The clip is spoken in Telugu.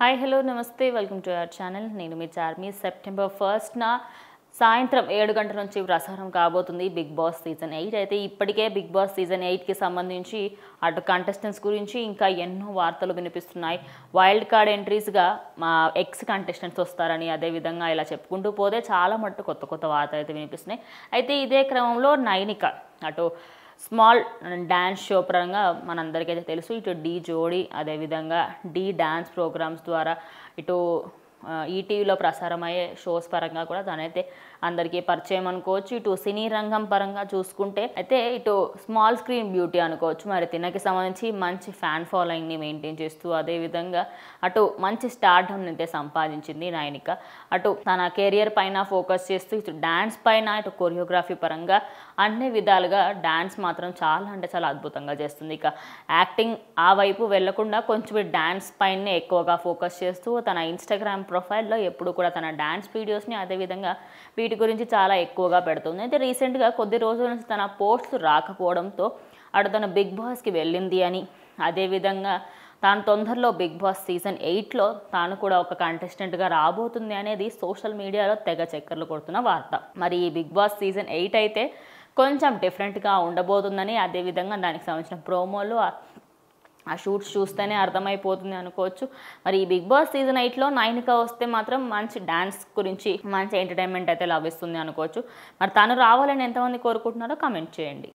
హాయ్ హలో నమస్తే వెల్కమ్ టు అవర్ ఛానల్ నేను మీ చార్మీ సెప్టెంబర్ ఫస్ట్న సాయంత్రం ఏడు గంటల నుంచి ప్రసారం కాబోతుంది బిగ్ బాస్ సీజన్ ఎయిట్ అయితే ఇప్పటికే బిగ్ బాస్ సీజన్ ఎయిట్కి సంబంధించి అటు కంటెస్టెంట్స్ గురించి ఇంకా ఎన్నో వార్తలు వినిపిస్తున్నాయి వైల్డ్ కార్డ్ ఎంట్రీస్గా మా ఎక్స్ కంటెస్టెంట్స్ వస్తారని అదేవిధంగా ఇలా చెప్పుకుంటూ పోతే చాలా మట్టు కొత్త కొత్త వార్తలు అయితే వినిపిస్తున్నాయి అయితే ఇదే క్రమంలో నైనిక అటు స్మాల్ డ్యాన్స్ షో పరంగా మనందరికైతే తెలుసు ఇటు డి జోడి అదేవిధంగా డి డ్యాన్స్ ప్రోగ్రామ్స్ ద్వారా ఇటు ఈటీవీలో ప్రసారమయ్యే షోస్ పరంగా కూడా తనైతే అందరికీ పరిచయం అనుకోవచ్చు ఇటు సినీ రంగం పరంగా చూసుకుంటే అయితే ఇటు స్మాల్ స్క్రీన్ బ్యూటీ అనుకోవచ్చు మరి తినకి సంబంధించి మంచి ఫ్యాన్ ఫాలోయింగ్ని మెయింటైన్ చేస్తూ అదేవిధంగా అటు మంచి స్టార్డమ్ని అయితే సంపాదించింది నాయనిక అటు తన కెరియర్ పైన ఫోకస్ చేస్తూ ఇటు డ్యాన్స్ పైన ఇటు కొరియోగ్రఫీ పరంగా అన్ని విధాలుగా డ్యాన్స్ మాత్రం చాలా అంటే చాలా అద్భుతంగా చేస్తుంది ఇక యాక్టింగ్ ఆ వైపు వెళ్లకుండా కొంచెం డ్యాన్స్ పైనే ఎక్కువగా ఫోకస్ చేస్తూ తన ఇన్స్టాగ్రామ్ ప్రొఫైల్లో ఎప్పుడు కూడా తన డ్యాన్స్ వీడియోస్ని అదేవిధంగా వీటి గురించి చాలా ఎక్కువగా పెడుతుంది అయితే రీసెంట్గా కొద్ది రోజుల నుంచి తన పోస్ట్స్ రాకపోవడంతో అటు తను బిగ్ బాస్కి వెళ్ళింది అని అదేవిధంగా తాను తొందరలో బిగ్ బాస్ సీజన్ ఎయిట్లో తాను కూడా ఒక కంటెస్టెంట్గా రాబోతుంది అనేది సోషల్ మీడియాలో తెగ చక్కర్లు కొడుతున్న వార్త మరి ఈ బిగ్ బాస్ సీజన్ ఎయిట్ అయితే కొంచెం డిఫరెంట్గా ఉండబోతుందని అదేవిధంగా దానికి సంబంధించిన ప్రోమోలు ఆ షూట్స్ చూస్తేనే అర్థమైపోతుంది అనుకోవచ్చు మరి ఈ బిగ్ బాస్ సీజన్ ఎయిట్లో నైన్గా వస్తే మాత్రం మంచి డ్యాన్స్ గురించి మంచి ఎంటర్టైన్మెంట్ అయితే లభిస్తుంది అనుకోవచ్చు మరి తను రావాలని ఎంతమంది కోరుకుంటున్నారో కమెంట్ చేయండి